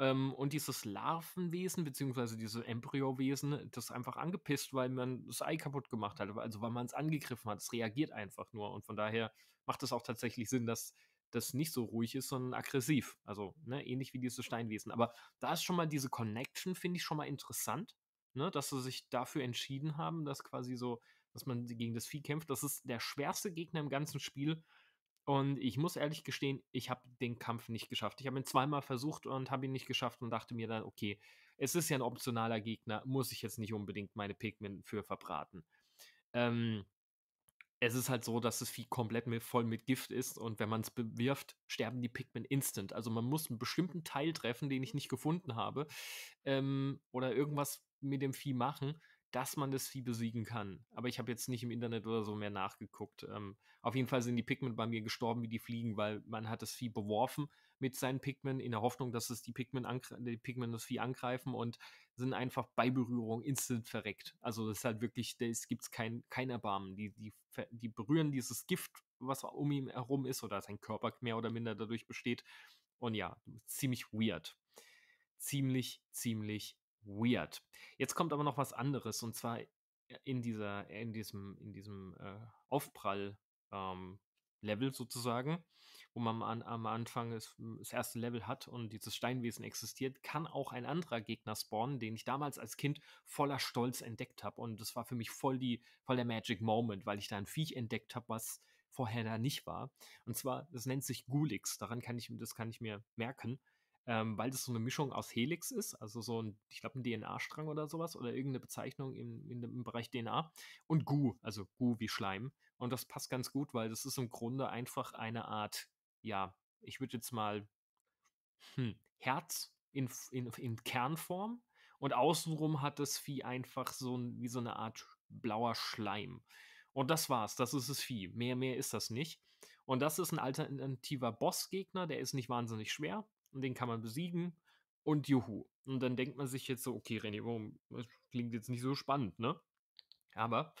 Ähm, und dieses Larvenwesen, beziehungsweise dieses Embryowesen, das einfach angepisst, weil man das Ei kaputt gemacht hat, also weil man es angegriffen hat. Es reagiert einfach nur. Und von daher macht es auch tatsächlich Sinn, dass das nicht so ruhig ist, sondern aggressiv. Also ne, ähnlich wie diese Steinwesen. Aber da ist schon mal diese Connection, finde ich schon mal interessant, ne, dass sie sich dafür entschieden haben, dass quasi so, dass man gegen das Vieh kämpft. Das ist der schwerste Gegner im ganzen Spiel. Und ich muss ehrlich gestehen, ich habe den Kampf nicht geschafft. Ich habe ihn zweimal versucht und habe ihn nicht geschafft und dachte mir dann, okay, es ist ja ein optionaler Gegner, muss ich jetzt nicht unbedingt meine Pikmin für verbraten. Ähm, es ist halt so, dass das Vieh komplett mit, voll mit Gift ist und wenn man es bewirft, sterben die Pikmin instant. Also man muss einen bestimmten Teil treffen, den ich nicht gefunden habe, ähm, oder irgendwas mit dem Vieh machen, dass man das Vieh besiegen kann. Aber ich habe jetzt nicht im Internet oder so mehr nachgeguckt. Ähm, auf jeden Fall sind die Pikmin bei mir gestorben wie die Fliegen, weil man hat das Vieh beworfen mit seinen Pikmin in der Hoffnung, dass es die Pikmin, die Pikmin das Vieh angreifen und sind einfach bei Berührung instant verreckt. Also das ist halt wirklich, es gibt kein, kein Erbarmen. Die, die, die berühren dieses Gift, was um ihn herum ist oder sein Körper mehr oder minder dadurch besteht. Und ja, ziemlich weird. Ziemlich, ziemlich weird. Jetzt kommt aber noch was anderes und zwar äh, in dieser, äh, in diesem, in diesem äh, Aufprall ähm, Level sozusagen, wo man an, am Anfang das, hm, das erste Level hat und dieses Steinwesen existiert, kann auch ein anderer Gegner spawnen, den ich damals als Kind voller Stolz entdeckt habe. Und das war für mich voll, die, voll der Magic Moment, weil ich da ein Viech entdeckt habe, was vorher da nicht war. Und zwar, das nennt sich Gulix. Daran kann ich, das kann ich mir merken ähm, weil das so eine Mischung aus Helix ist, also so ein, ich glaube, ein DNA-Strang oder sowas oder irgendeine Bezeichnung im, in, im Bereich DNA und Gu, also Gu wie Schleim. Und das passt ganz gut, weil das ist im Grunde einfach eine Art, ja, ich würde jetzt mal hm, Herz in, in, in Kernform und außenrum hat das Vieh einfach so ein, wie so eine Art blauer Schleim. Und das war's, das ist das Vieh. Mehr, mehr ist das nicht. Und das ist ein alternativer Bossgegner, der ist nicht wahnsinnig schwer und den kann man besiegen und juhu. Und dann denkt man sich jetzt so, okay, René, warum, das klingt jetzt nicht so spannend, ne? Aber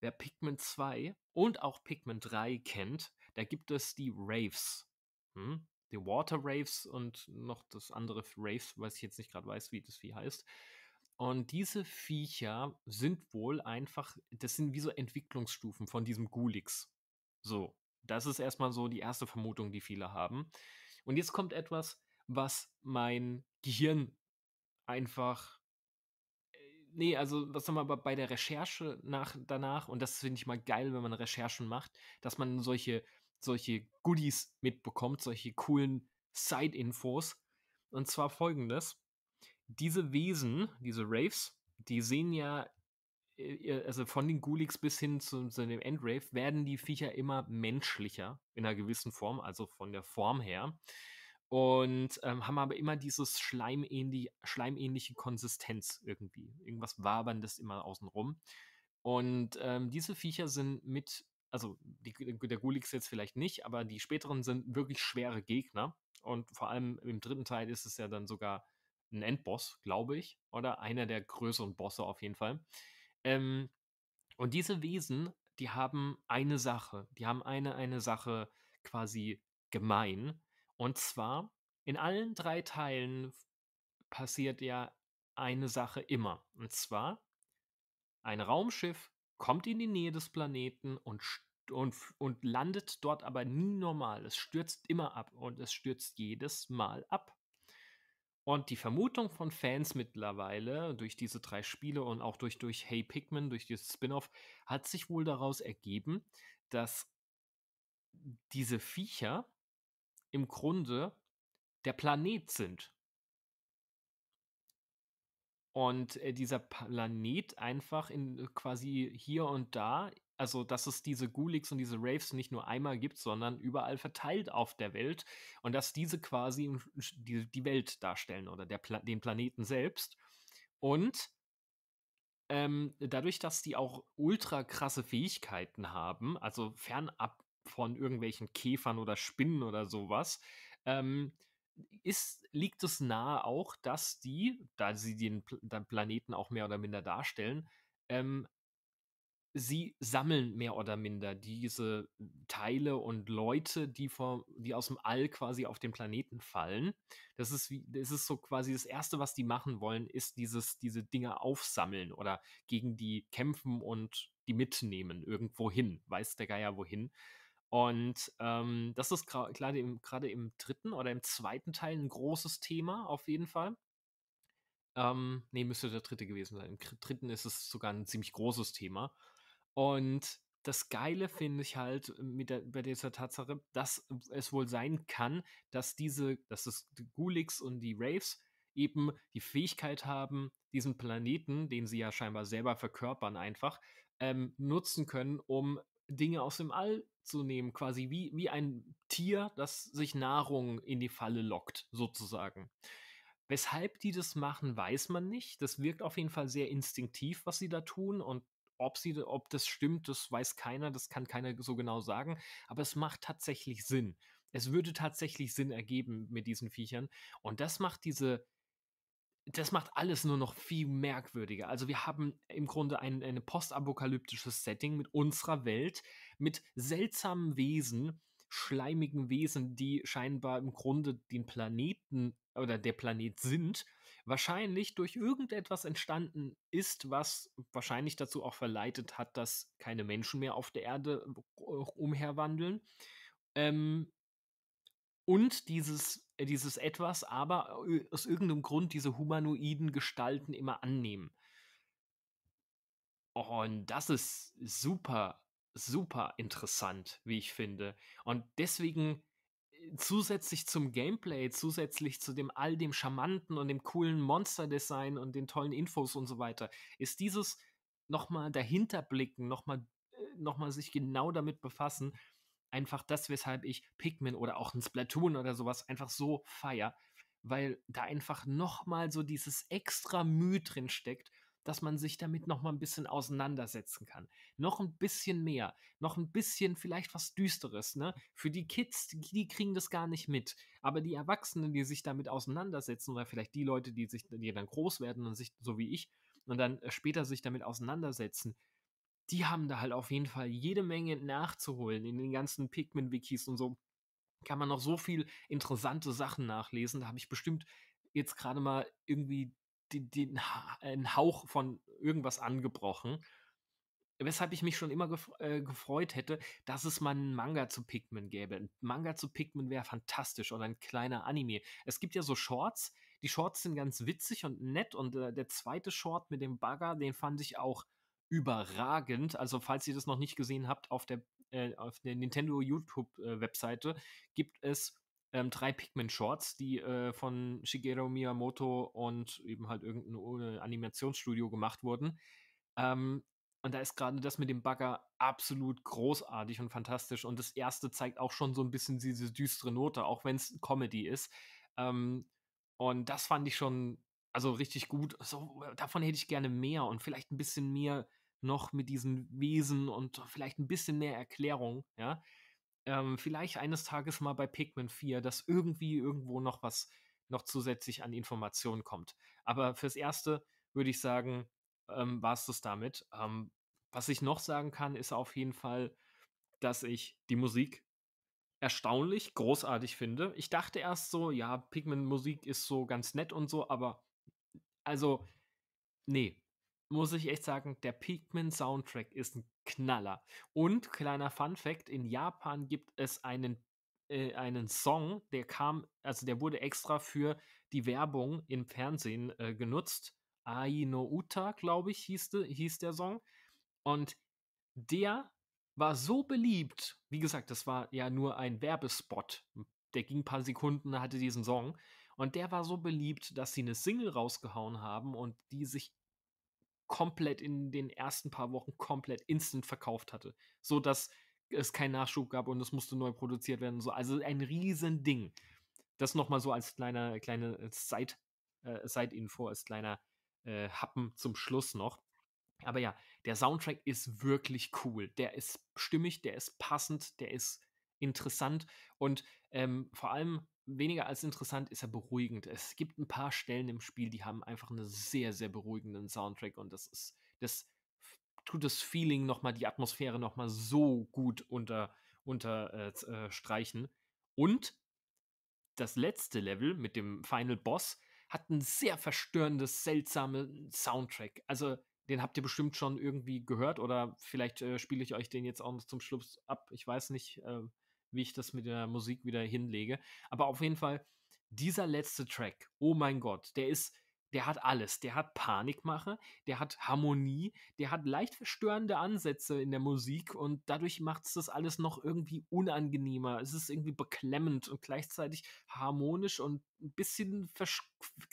wer Pikmin 2 und auch Pikmin 3 kennt, da gibt es die Raves. Hm? Die Water Raves und noch das andere Raves, was ich jetzt nicht gerade weiß, wie das Vieh heißt. Und diese Viecher sind wohl einfach, das sind wie so Entwicklungsstufen von diesem Gulix. So, das ist erstmal so die erste Vermutung, die viele haben. Und jetzt kommt etwas, was mein Gehirn einfach äh, nee, also was nochmal bei der Recherche nach danach, und das finde ich mal geil, wenn man Recherchen macht, dass man solche, solche Goodies mitbekommt, solche coolen Side-Infos. Und zwar folgendes: Diese Wesen, diese Raves, die sehen ja, äh, äh, also von den Guliks bis hin zu, zu dem Endrave, werden die Viecher immer menschlicher in einer gewissen Form, also von der Form her und ähm, haben aber immer dieses schleimähnliche, schleimähnliche Konsistenz irgendwie. Irgendwas waberndes immer außenrum. Und ähm, diese Viecher sind mit, also die, der Gulix jetzt vielleicht nicht, aber die späteren sind wirklich schwere Gegner. Und vor allem im dritten Teil ist es ja dann sogar ein Endboss, glaube ich, oder einer der größeren Bosse auf jeden Fall. Ähm, und diese Wesen, die haben eine Sache, die haben eine, eine Sache quasi gemein. Und zwar, in allen drei Teilen passiert ja eine Sache immer. Und zwar, ein Raumschiff kommt in die Nähe des Planeten und, und, und landet dort aber nie normal. Es stürzt immer ab und es stürzt jedes Mal ab. Und die Vermutung von Fans mittlerweile durch diese drei Spiele und auch durch, durch Hey Pikmin, durch dieses Spin-off, hat sich wohl daraus ergeben, dass diese Viecher im Grunde der Planet sind. Und äh, dieser Planet einfach in äh, quasi hier und da, also dass es diese Guliks und diese Raves nicht nur einmal gibt, sondern überall verteilt auf der Welt und dass diese quasi die, Welt darstellen oder der Pla den Planeten selbst. Und ähm, dadurch, dass die auch ultra krasse Fähigkeiten haben, also fernab von irgendwelchen Käfern oder Spinnen oder sowas. Ähm, ist, liegt es nahe auch, dass die, da sie den, den Planeten auch mehr oder minder darstellen, ähm, sie sammeln mehr oder minder diese Teile und Leute, die, vor, die aus dem All quasi auf den Planeten fallen. Das ist, wie, das ist so quasi das Erste, was die machen wollen, ist dieses, diese Dinge aufsammeln oder gegen die kämpfen und die mitnehmen irgendwohin. weiß der Geier wohin. Und ähm, das ist gerade im, gerade im dritten oder im zweiten Teil ein großes Thema, auf jeden Fall. Ähm, ne, müsste der dritte gewesen sein. Im dritten ist es sogar ein ziemlich großes Thema. Und das Geile finde ich halt äh, mit der, bei dieser Tatsache, dass es wohl sein kann, dass diese, dass es die Guliks und die Raves eben die Fähigkeit haben, diesen Planeten, den sie ja scheinbar selber verkörpern, einfach ähm, nutzen können, um Dinge aus dem All zu nehmen, quasi wie, wie ein Tier, das sich Nahrung in die Falle lockt, sozusagen. Weshalb die das machen, weiß man nicht. Das wirkt auf jeden Fall sehr instinktiv, was sie da tun. Und ob, sie, ob das stimmt, das weiß keiner, das kann keiner so genau sagen. Aber es macht tatsächlich Sinn. Es würde tatsächlich Sinn ergeben mit diesen Viechern. Und das macht diese das macht alles nur noch viel merkwürdiger. Also wir haben im Grunde ein, ein postapokalyptisches Setting mit unserer Welt, mit seltsamen Wesen, schleimigen Wesen, die scheinbar im Grunde den Planeten oder der Planet sind, wahrscheinlich durch irgendetwas entstanden ist, was wahrscheinlich dazu auch verleitet hat, dass keine Menschen mehr auf der Erde äh, umherwandeln. Ähm, und dieses, äh, dieses Etwas aber äh, aus irgendeinem Grund diese humanoiden Gestalten immer annehmen. Und das ist super, super interessant, wie ich finde. Und deswegen äh, zusätzlich zum Gameplay, zusätzlich zu dem all dem charmanten und dem coolen Monster-Design und den tollen Infos und so weiter, ist dieses nochmal dahinterblicken, nochmal noch mal sich genau damit befassen, einfach das, weshalb ich Pikmin oder auch ein Splatoon oder sowas einfach so feier, weil da einfach nochmal so dieses extra Mühe drin steckt, dass man sich damit nochmal ein bisschen auseinandersetzen kann. Noch ein bisschen mehr, noch ein bisschen vielleicht was Düsteres, ne? Für die Kids, die kriegen das gar nicht mit. Aber die Erwachsenen, die sich damit auseinandersetzen, oder vielleicht die Leute, die sich, die dann groß werden und sich, so wie ich, und dann äh, später sich damit auseinandersetzen, die haben da halt auf jeden Fall jede Menge nachzuholen in den ganzen Pikmin-Wikis und so. Kann man noch so viel interessante Sachen nachlesen. Da habe ich bestimmt jetzt gerade mal irgendwie den, den, einen Hauch von irgendwas angebrochen. Weshalb ich mich schon immer gef äh, gefreut hätte, dass es mal einen Manga zu Pikmin gäbe. Ein Manga zu Pikmin wäre fantastisch oder ein kleiner Anime. Es gibt ja so Shorts. Die Shorts sind ganz witzig und nett und äh, der zweite Short mit dem Bagger, den fand ich auch überragend. Also falls ihr das noch nicht gesehen habt, auf der, äh, auf der Nintendo YouTube-Webseite äh, gibt es ähm, drei Pikmin-Shorts, die äh, von Shigeru Miyamoto und eben halt irgendein Animationsstudio gemacht wurden. Ähm, und da ist gerade das mit dem Bagger absolut großartig und fantastisch. Und das erste zeigt auch schon so ein bisschen diese düstere Note, auch wenn es Comedy ist. Ähm, und das fand ich schon also richtig gut. So, äh, davon hätte ich gerne mehr und vielleicht ein bisschen mehr noch mit diesen Wesen und vielleicht ein bisschen mehr Erklärung, ja. Ähm, vielleicht eines Tages mal bei Pikmin 4, dass irgendwie irgendwo noch was noch zusätzlich an Informationen kommt. Aber fürs Erste würde ich sagen, ähm, war es das damit. Ähm, was ich noch sagen kann, ist auf jeden Fall, dass ich die Musik erstaunlich großartig finde. Ich dachte erst so, ja, Pikmin-Musik ist so ganz nett und so, aber also, nee, muss ich echt sagen, der Pikmin-Soundtrack ist ein Knaller. Und kleiner Fun-Fact: In Japan gibt es einen, äh, einen Song, der kam, also der wurde extra für die Werbung im Fernsehen äh, genutzt. Ai no Uta, glaube ich, hieß, de, hieß der Song. Und der war so beliebt, wie gesagt, das war ja nur ein Werbespot. Der ging ein paar Sekunden, hatte diesen Song. Und der war so beliebt, dass sie eine Single rausgehauen haben und die sich komplett in den ersten paar Wochen komplett instant verkauft hatte. So dass es keinen Nachschub gab und es musste neu produziert werden. So. Also ein Riesending. Das nochmal so als kleiner, kleine äh, Side, äh, Side-Info, als kleiner äh, Happen zum Schluss noch. Aber ja, der Soundtrack ist wirklich cool. Der ist stimmig, der ist passend, der ist interessant und ähm, vor allem weniger als interessant ist er beruhigend. Es gibt ein paar Stellen im Spiel, die haben einfach einen sehr, sehr beruhigenden Soundtrack und das ist, das tut das Feeling nochmal, die Atmosphäre nochmal so gut unter, unterstreichen. Äh, äh und das letzte Level mit dem Final Boss hat ein sehr verstörendes, seltsamen Soundtrack. Also, den habt ihr bestimmt schon irgendwie gehört oder vielleicht äh, spiele ich euch den jetzt auch noch zum Schluss ab. Ich weiß nicht. Äh, wie ich das mit der Musik wieder hinlege. Aber auf jeden Fall, dieser letzte Track, oh mein Gott, der ist, der hat alles. Der hat Panikmache, der hat Harmonie, der hat leicht verstörende Ansätze in der Musik und dadurch macht es das alles noch irgendwie unangenehmer. Es ist irgendwie beklemmend und gleichzeitig harmonisch und ein bisschen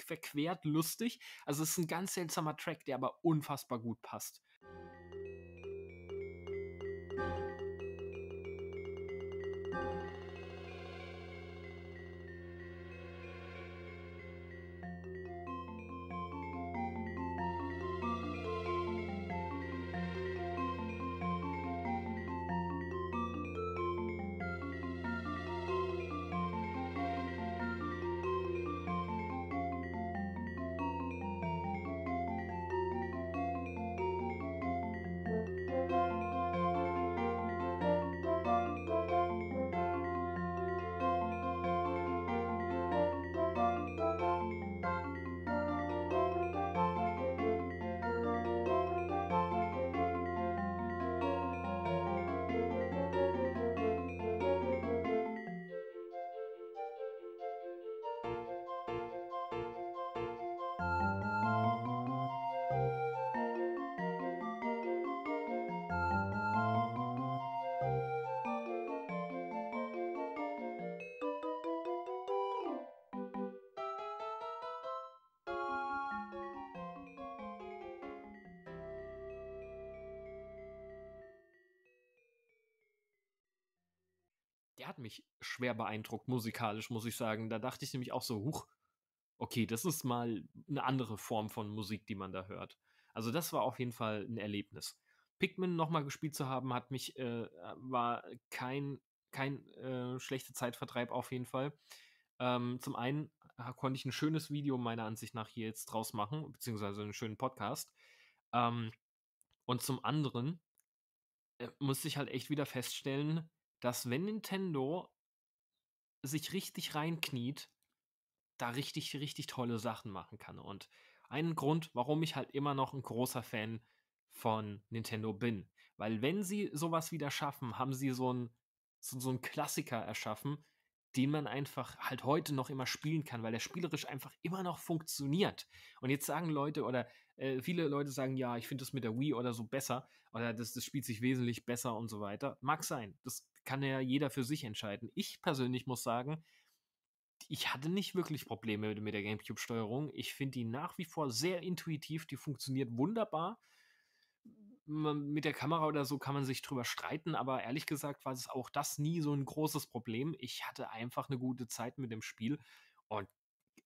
verquert lustig. Also es ist ein ganz seltsamer Track, der aber unfassbar gut passt. hat mich schwer beeindruckt, musikalisch, muss ich sagen. Da dachte ich nämlich auch so, huch, okay, das ist mal eine andere Form von Musik, die man da hört. Also das war auf jeden Fall ein Erlebnis. Pikmin nochmal gespielt zu haben, hat mich, äh, war kein, kein äh, schlechter Zeitvertreib auf jeden Fall. Ähm, zum einen konnte ich ein schönes Video meiner Ansicht nach hier jetzt draus machen, beziehungsweise einen schönen Podcast. Ähm, und zum anderen äh, musste ich halt echt wieder feststellen, dass wenn Nintendo sich richtig reinkniet, da richtig, richtig tolle Sachen machen kann. Und einen Grund, warum ich halt immer noch ein großer Fan von Nintendo bin. Weil wenn sie sowas wieder schaffen, haben sie so einen so, so Klassiker erschaffen, den man einfach halt heute noch immer spielen kann, weil der spielerisch einfach immer noch funktioniert. Und jetzt sagen Leute oder äh, viele Leute sagen, ja, ich finde das mit der Wii oder so besser oder das, das spielt sich wesentlich besser und so weiter. Mag sein, das kann ja jeder für sich entscheiden. Ich persönlich muss sagen, ich hatte nicht wirklich Probleme mit der GameCube-Steuerung. Ich finde die nach wie vor sehr intuitiv, die funktioniert wunderbar. mit der Kamera oder so kann man sich drüber streiten, aber ehrlich gesagt war es auch das nie so ein großes Problem. Ich hatte einfach eine gute Zeit mit dem Spiel und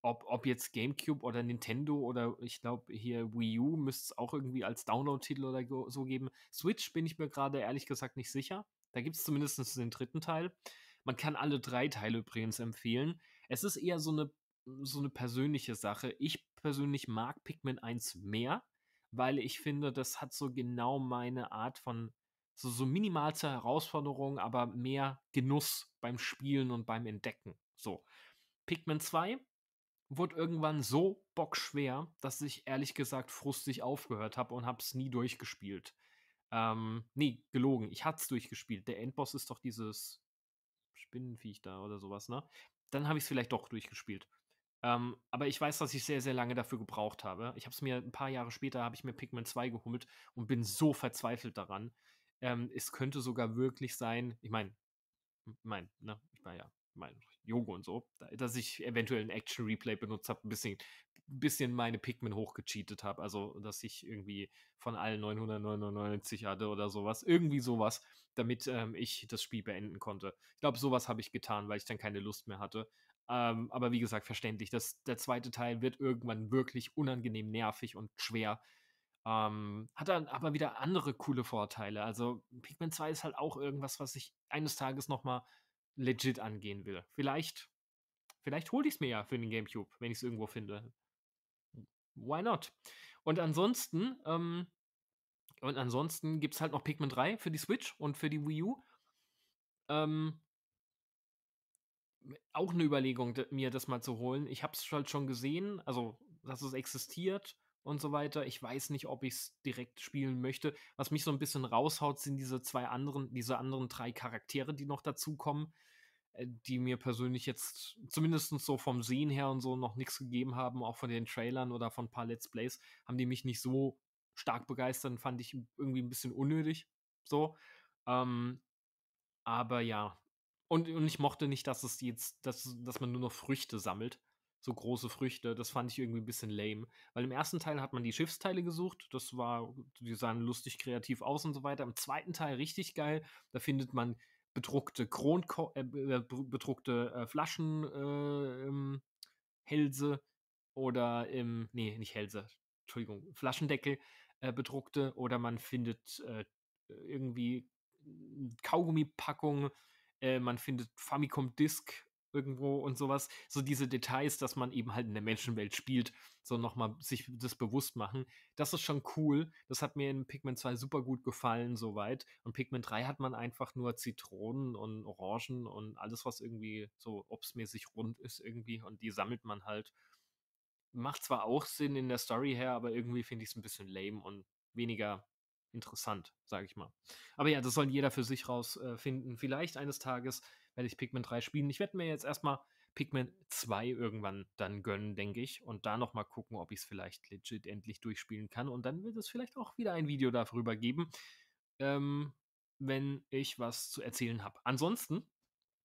ob, ob jetzt GameCube oder Nintendo oder ich glaube hier Wii U müsste es auch irgendwie als Download-Titel oder so geben. Switch bin ich mir gerade ehrlich gesagt nicht sicher. Da gibt es zumindest den dritten Teil. Man kann alle drei Teile übrigens empfehlen. Es ist eher so eine, so eine persönliche Sache. Ich persönlich mag Pikmin 1 mehr, weil ich finde, das hat so genau meine Art von so, so minimalste Herausforderung, aber mehr Genuss beim Spielen und beim Entdecken. So. Pikmin 2 wurde irgendwann so bockschwer, dass ich ehrlich gesagt frustig aufgehört habe und habe es nie durchgespielt. Ähm, nee, gelogen. Ich hatte es durchgespielt. Der Endboss ist doch dieses Spinnenviech da oder sowas, ne? Dann habe ich es vielleicht doch durchgespielt. Ähm, aber ich weiß, dass ich sehr, sehr lange dafür gebraucht habe. Ich habe es mir ein paar Jahre später, habe ich mir Pikmin 2 geholt und bin so verzweifelt daran. Ähm, es könnte sogar wirklich sein, ich meine, mein, ne, ich war ja, mein, Jung und so, dass ich eventuell ein Action Replay benutzt habe, ein bisschen, ein bisschen meine Pikmin hochgecheatet habe, also dass ich irgendwie von allen 999 hatte oder sowas, irgendwie sowas, damit ähm, ich das Spiel beenden konnte. Ich glaube, sowas habe ich getan, weil ich dann keine Lust mehr hatte. Ähm, aber wie gesagt, verständlich, dass der zweite Teil wird irgendwann wirklich unangenehm nervig und schwer. Ähm, hat dann aber wieder andere coole Vorteile. Also Pikmin 2 ist halt auch irgendwas, was ich eines Tages noch mal legit angehen will. Vielleicht, vielleicht hole ich es mir ja für den GameCube, wenn ich es irgendwo finde. Why not? Und ansonsten, ähm, und ansonsten gibt es halt noch Pikmin 3 für die Switch und für die Wii U. Ähm, auch eine Überlegung, mir das mal zu holen. Ich habe es halt schon gesehen, also dass es existiert und so weiter. Ich weiß nicht, ob ich es direkt spielen möchte. Was mich so ein bisschen raushaut, sind diese zwei anderen, diese anderen drei Charaktere, die noch dazukommen, äh, die mir persönlich jetzt zumindest so vom Sehen her und so noch nichts gegeben haben, auch von den Trailern oder von ein paar Let's Plays, haben die mich nicht so stark begeistert, fand ich irgendwie ein bisschen unnötig. So. Ähm, aber ja. Und, und ich mochte nicht, dass es jetzt, dass, dass man nur noch Früchte sammelt, so große Früchte. Das fand ich irgendwie ein bisschen lame. Weil im ersten Teil hat man die Schiffsteile gesucht. Das war, die sahen lustig kreativ aus und so weiter. Im zweiten Teil richtig geil. Da findet man bedruckte Kron äh, äh bedruckte äh, Flaschen äh, Hälse oder im, nee, nicht Hälse, Entschuldigung, Flaschendeckel äh, bedruckte oder man findet äh, irgendwie hm, Kaugummipackungen. äh, man findet Famicom Disc irgendwo und sowas. So diese Details, dass man eben halt in der Menschenwelt spielt, so nochmal sich das bewusst machen. Das ist schon cool. Das hat mir in Pikmin 2 super gut gefallen, soweit. Und Pikmin 3 hat man einfach nur Zitronen und Orangen und alles, was irgendwie so obstmäßig rund ist irgendwie. Und die sammelt man halt. Macht zwar auch Sinn in der Story her, aber irgendwie finde ich es ein bisschen lame und weniger interessant, sage ich mal. Aber ja, das soll jeder für sich rausfinden. Vielleicht eines Tages werde ich Pikmin 3 spielen. Ich werde mir jetzt erstmal Pikmin 2 irgendwann dann gönnen, denke ich. Und da nochmal gucken, ob ich es vielleicht legit endlich durchspielen kann. Und dann wird es vielleicht auch wieder ein Video darüber geben, ähm, wenn ich was zu erzählen habe. Ansonsten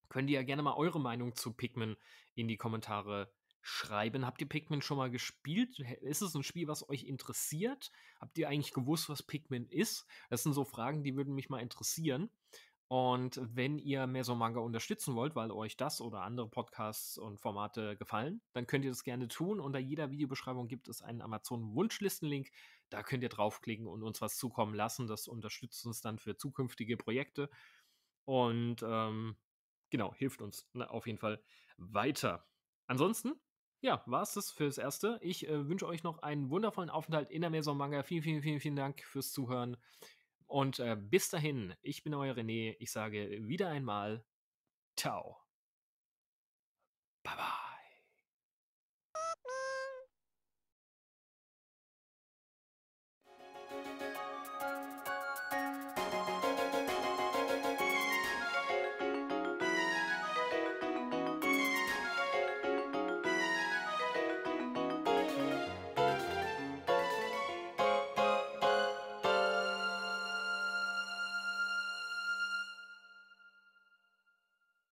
könnt ihr ja gerne mal eure Meinung zu Pikmin in die Kommentare schreiben. Habt ihr Pikmin schon mal gespielt? Ist es ein Spiel, was euch interessiert? Habt ihr eigentlich gewusst, was Pikmin ist? Das sind so Fragen, die würden mich mal interessieren. Und wenn ihr mehr so Manga unterstützen wollt, weil euch das oder andere Podcasts und Formate gefallen, dann könnt ihr das gerne tun. Unter jeder Videobeschreibung gibt es einen Amazon-Wunschlisten-Link. Da könnt ihr draufklicken und uns was zukommen lassen. Das unterstützt uns dann für zukünftige Projekte und ähm, genau, hilft uns na, ne, auf jeden Fall weiter. Ansonsten, ja, war es das fürs Erste. Ich äh, wünsche euch noch einen wundervollen Aufenthalt in der Maison Manga. Vielen, vielen, vielen, vielen Dank fürs Zuhören. Und äh, bis dahin, ich bin euer René. Ich sage äh, wieder einmal, ciao. Baba.